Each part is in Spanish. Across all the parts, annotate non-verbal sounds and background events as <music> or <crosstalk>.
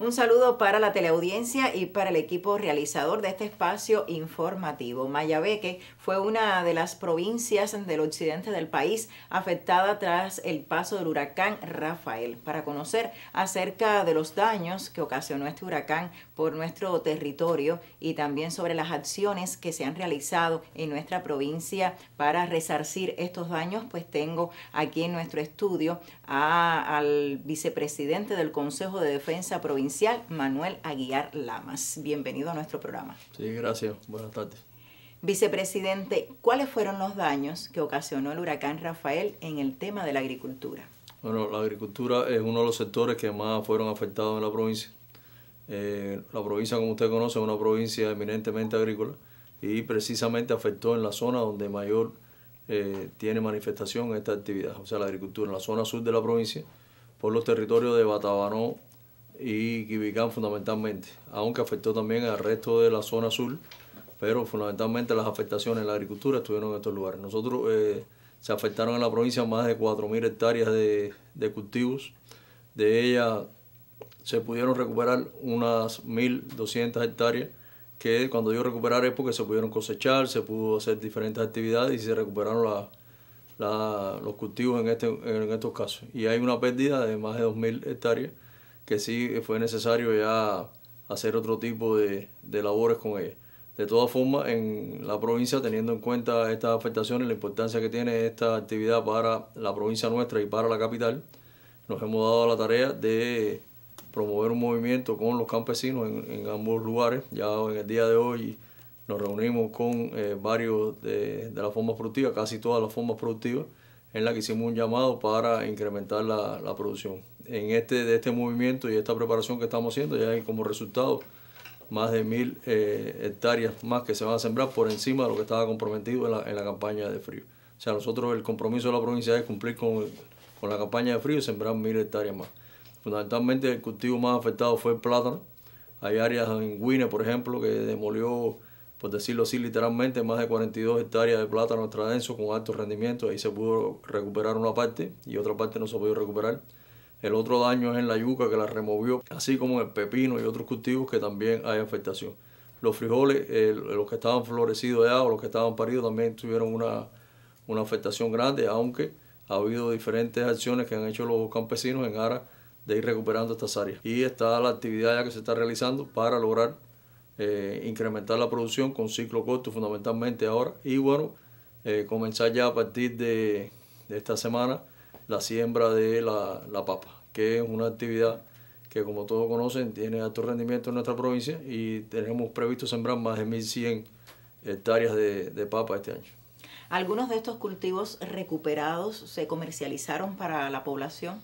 Un saludo para la teleaudiencia y para el equipo realizador de este espacio informativo. Mayabeque fue una de las provincias del occidente del país afectada tras el paso del huracán Rafael. Para conocer acerca de los daños que ocasionó este huracán, por nuestro territorio y también sobre las acciones que se han realizado en nuestra provincia para resarcir estos daños, pues tengo aquí en nuestro estudio al vicepresidente del Consejo de Defensa Provincial, Manuel Aguiar Lamas. Bienvenido a nuestro programa. Sí, gracias. Buenas tardes. Vicepresidente, ¿cuáles fueron los daños que ocasionó el huracán Rafael en el tema de la agricultura? Bueno, la agricultura es uno de los sectores que más fueron afectados en la provincia. Eh, la provincia, como usted conoce, es una provincia eminentemente agrícola y precisamente afectó en la zona donde mayor eh, tiene manifestación esta actividad, o sea, la agricultura en la zona sur de la provincia, por los territorios de Batabanó y Quibicán fundamentalmente, aunque afectó también al resto de la zona sur, pero fundamentalmente las afectaciones en la agricultura estuvieron en estos lugares. Nosotros eh, se afectaron en la provincia más de 4.000 hectáreas de, de cultivos, de ellas se pudieron recuperar unas 1.200 hectáreas, que cuando yo recuperar es porque se pudieron cosechar, se pudo hacer diferentes actividades y se recuperaron los cultivos este, en, estos casos. Y hay una pérdida de más de 2.000 hectáreas que sí fue necesario ya hacer otro tipo de, de labores con ellas. De todas formas, en la provincia, teniendo en cuenta estas afectaciones, la importancia que tiene esta actividad para la provincia nuestra y para la capital, nos hemos dado la tarea de promover un movimiento con los campesinos en, ambos lugares. Ya en el día de hoy nos reunimos con eh, varios de, las formas productivas, casi todas las formas productivas, en las que hicimos un llamado para incrementar la, producción. En este, de este movimiento y esta preparación que estamos haciendo, ya hay como resultado más de mil eh, hectáreas más que se van a sembrar por encima de lo que estaba comprometido en la, campaña de frío. O sea, nosotros el compromiso de la provincia es cumplir con, con la campaña de frío y sembrar mil hectáreas más. Fundamentalmente el cultivo más afectado fue el plátano. Hay áreas en Guine, por ejemplo, que demolió, por decirlo así literalmente, más de 42 hectáreas de plátano extradenso con alto rendimiento. Ahí se pudo recuperar una parte y otra parte no se pudo recuperar. El otro daño es en la yuca que la removió, así como en el pepino y otros cultivos que también hay afectación. Los frijoles, los que estaban florecidos ya o los que estaban paridos también tuvieron una, afectación grande, aunque ha habido diferentes acciones que han hecho los campesinos en Ara de ir recuperando estas áreas. Y está la actividad ya que se está realizando para lograr eh, incrementar la producción con ciclo corto fundamentalmente ahora. Y bueno, eh, comenzar ya a partir de, esta semana la siembra de la, papa, que es una actividad que como todos conocen tiene alto rendimiento en nuestra provincia y tenemos previsto sembrar más de 1.100 hectáreas de, papa este año. ¿Algunos de estos cultivos recuperados se comercializaron para la población?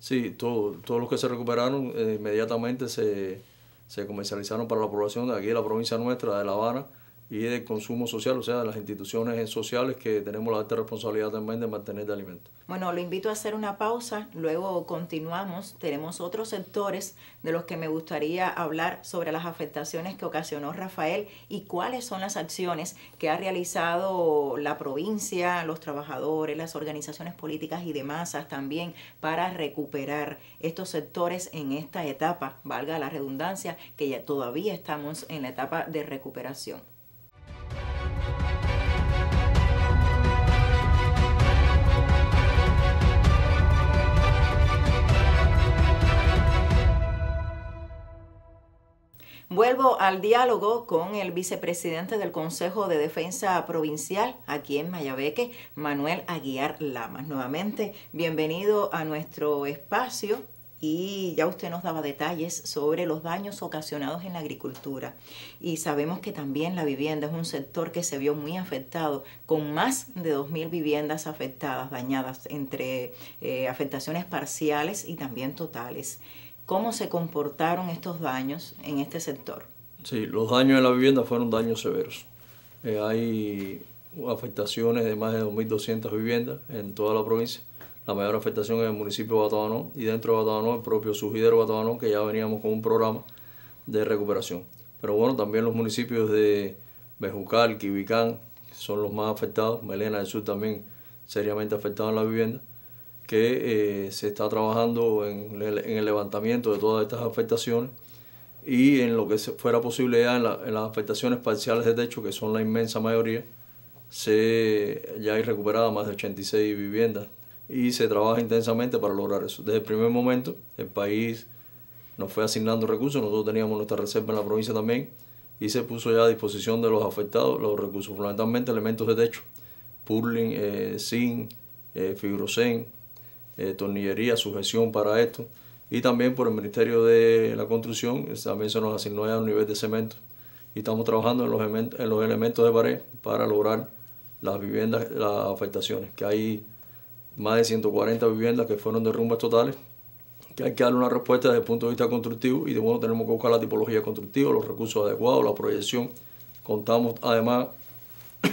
Sí, todo, todos los que se recuperaron eh, inmediatamente se, se comercializaron para la población de aquí de la provincia nuestra, de La Habana y de consumo social, o sea, de las instituciones sociales que tenemos la alta responsabilidad también de mantener de alimentos. Bueno, lo invito a hacer una pausa, luego continuamos. Tenemos otros sectores de los que me gustaría hablar sobre las afectaciones que ocasionó Rafael y cuáles son las acciones que ha realizado la provincia, los trabajadores, las organizaciones políticas y de masas también para recuperar estos sectores en esta etapa, valga la redundancia, que ya todavía estamos en la etapa de recuperación. Vuelvo al diálogo con el vicepresidente del Consejo de Defensa Provincial aquí en Mayabeque, Manuel Aguiar Lamas. Nuevamente, bienvenido a nuestro espacio y ya usted nos daba detalles sobre los daños ocasionados en la agricultura. Y sabemos que también la vivienda es un sector que se vio muy afectado, con más de 2.000 viviendas afectadas, dañadas entre eh, afectaciones parciales y también totales cómo se comportaron estos daños en este sector. Sí, los daños en la vivienda fueron daños severos. Eh, hay afectaciones de más de 2.200 viviendas en toda la provincia. La mayor afectación en el municipio de Batabanó y dentro de Batabanó el propio Sujidero Batabanó, que ya veníamos con un programa de recuperación. Pero bueno, también los municipios de Bejucal, Quibicán, son los más afectados. Melena del Sur también seriamente afectado en la vivienda que eh, se está trabajando en el, levantamiento de todas estas afectaciones y en lo que fuera posible ya en, las afectaciones parciales de techo, que son la inmensa mayoría, se, ya hay recuperadas más de 86 viviendas y se trabaja intensamente para lograr eso. Desde el primer momento el país nos fue asignando recursos, nosotros teníamos nuestra reserva en la provincia también y se puso ya a disposición de los afectados los recursos, fundamentalmente elementos de techo, purling, eh, zinc, eh, eh, tornillería, sujeción para esto. Y también por el Ministerio de la Construcción, también se nos asignó a nivel de cemento. Y estamos trabajando en los, elementos de pared para lograr las viviendas, las afectaciones, que hay más de 140 viviendas que fueron derrumbes totales, que hay que darle una respuesta desde el punto de vista constructivo y de bueno tenemos que buscar la tipología constructiva, los recursos adecuados, la proyección. Contamos además <coughs>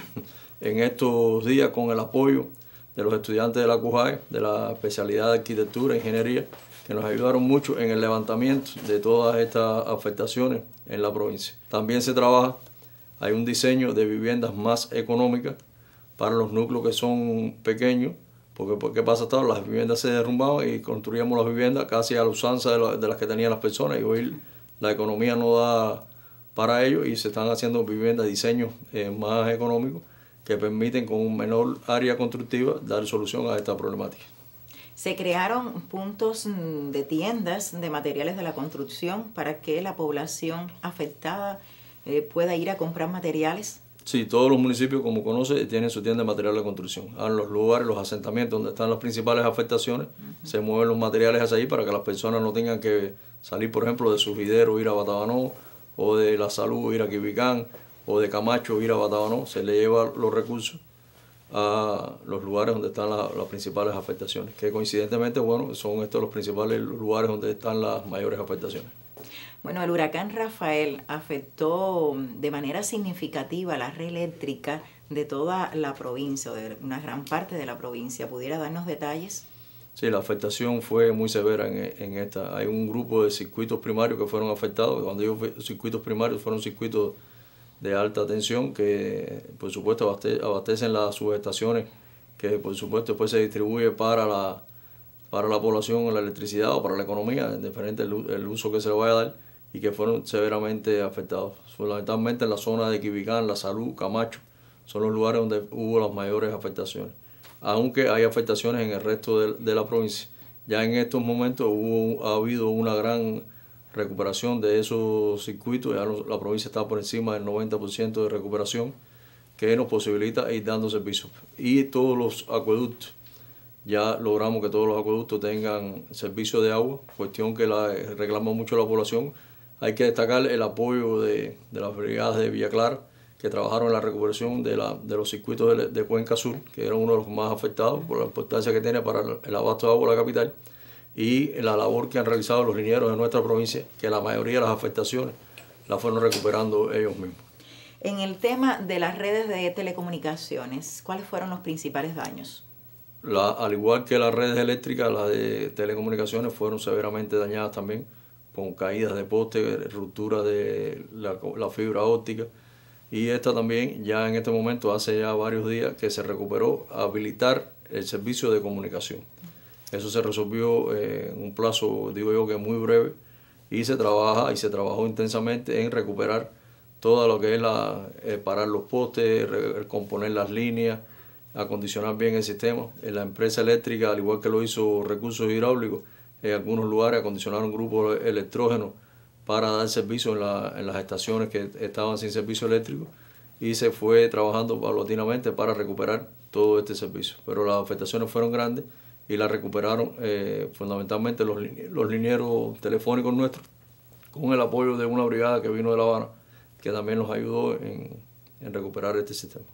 en estos días con el apoyo de los estudiantes de la CUJAE, de la especialidad de arquitectura e ingeniería, que nos ayudaron mucho en el levantamiento de todas estas afectaciones en la provincia. También se trabaja, hay un diseño de viviendas más económicas para los núcleos que son pequeños, porque, ¿qué pasa todo las viviendas se derrumbaban y construíamos las viviendas casi a la usanza de, las que tenían las personas y hoy la economía no da para ello y se están haciendo viviendas, diseños eh, más económicos que permiten con un menor área constructiva dar solución a esta problemática. Se crearon puntos mm, de tiendas de materiales de la construcción para que la población afectada eh, pueda ir a comprar materiales. Sí, todos los municipios, como conoce, tienen su tienda de materiales de construcción. En ah, los lugares, los asentamientos donde están las principales afectaciones, se mueven los materiales hacia ahí para que las personas no tengan que salir, por ejemplo, de su videro ir a Batabanó, o de la salud, ir a Quibicán, o de Camacho ir a no, se le lleva los recursos a los lugares donde están las principales afectaciones, que coincidentemente, bueno, son estos los principales lugares donde están las mayores afectaciones. Bueno, el huracán Rafael afectó de manera significativa la red eléctrica de toda la provincia, de una gran parte de la provincia. ¿Pudiera darnos detalles? Sí, la afectación fue muy severa en, esta. Hay un grupo de circuitos primarios que fueron afectados. Cuando ellos circuitos primarios, fueron circuitos de alta tensión que por supuesto abastecen las subestaciones que por supuesto después se distribuye para la, para la población la electricidad o para la economía, en diferente el, uso que se le vaya a dar y que fueron severamente afectados. Fundamentalmente en la zona de Quibicán, La Salud, Camacho, son los lugares donde hubo las mayores afectaciones. Aunque hay afectaciones en el resto de, de la provincia. Ya en estos momentos hubo, ha habido una gran recuperación de esos circuitos, ya la provincia está por encima del 90% de recuperación, que nos posibilita ir dando servicios. Y todos los acueductos, ya logramos que todos los acueductos tengan servicio de agua, cuestión que la, reclama mucho la población. Hay que destacar el apoyo de, las brigadas de Villa Clara, que trabajaron en la recuperación de, la, de los circuitos de, de, Cuenca Sur, que era uno de los más afectados por la importancia que tiene para el abasto de agua de la capital y la labor que han realizado los linieros de nuestra provincia, que la mayoría de las afectaciones las fueron recuperando ellos mismos. En el tema de las redes de telecomunicaciones, ¿cuáles fueron los principales daños? al igual que las redes eléctricas, las de telecomunicaciones fueron severamente dañadas también, con caídas de postes, ruptura de la fibra óptica. Y esta también, ya en este momento, hace ya varios días que se recuperó habilitar el servicio de comunicación. Eso se resolvió eh, en un plazo, digo yo, que muy breve y se trabaja y se trabajó intensamente en recuperar todo lo que es eh, parar los postes, recomponer las líneas, acondicionar bien el sistema. En la empresa eléctrica, al igual que lo hizo Recursos Hidráulicos, en algunos lugares acondicionaron grupos electrógenos para dar servicio en las estaciones que estaban sin servicio eléctrico y se fue trabajando paulatinamente para recuperar todo este servicio. Pero las afectaciones fueron grandes y la recuperaron eh, fundamentalmente los, los linieros telefónicos nuestros, con el apoyo de una brigada que vino de La Habana, que también nos ayudó en, en recuperar este sistema.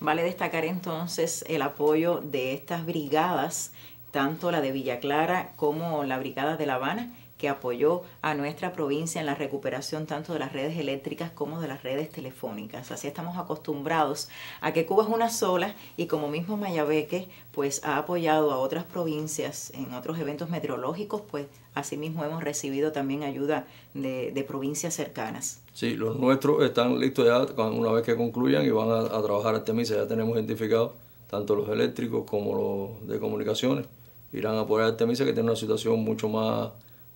Vale destacar entonces el apoyo de estas brigadas, tanto la de Villa Clara como la brigada de La Habana, que apoyó a nuestra provincia en la recuperación tanto de las redes eléctricas como de las redes telefónicas. Así estamos acostumbrados a que Cuba es una sola y como mismo Mayabeque pues ha apoyado a otras provincias en otros eventos meteorológicos, pues asimismo hemos recibido también ayuda de, provincias cercanas. Sí, los nuestros están listos ya una vez que concluyan y van a, trabajar Artemisa. Este ya tenemos identificados tanto los eléctricos como los de comunicaciones. Irán a apoyar a Artemisa este que tiene una situación mucho más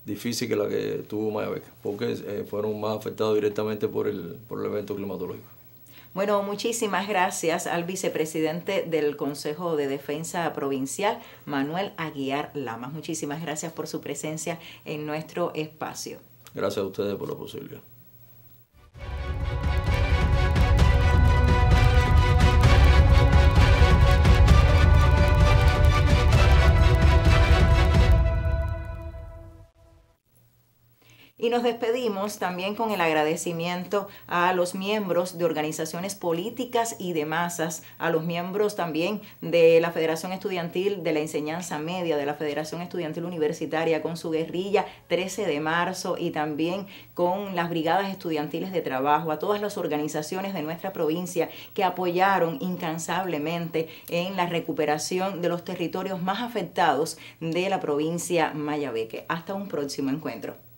difícil que la que tuvo Mayabeca, porque eh, fueron más afectados directamente por el, por el evento climatológico. Bueno, muchísimas gracias al vicepresidente del Consejo de Defensa Provincial, Manuel Aguiar Lamas. Muchísimas gracias por su presencia en nuestro espacio. Gracias a ustedes por la posibilidad. Y nos despedimos también con el agradecimiento a los miembros de organizaciones políticas y de masas, a los miembros también de la Federación Estudiantil de la Enseñanza Media, de la Federación Estudiantil Universitaria, con su guerrilla 13 de marzo y también con las brigadas estudiantiles de trabajo, a todas las organizaciones de nuestra provincia que apoyaron incansablemente en la recuperación de los territorios más afectados de la provincia Mayabeque. Hasta un próximo encuentro.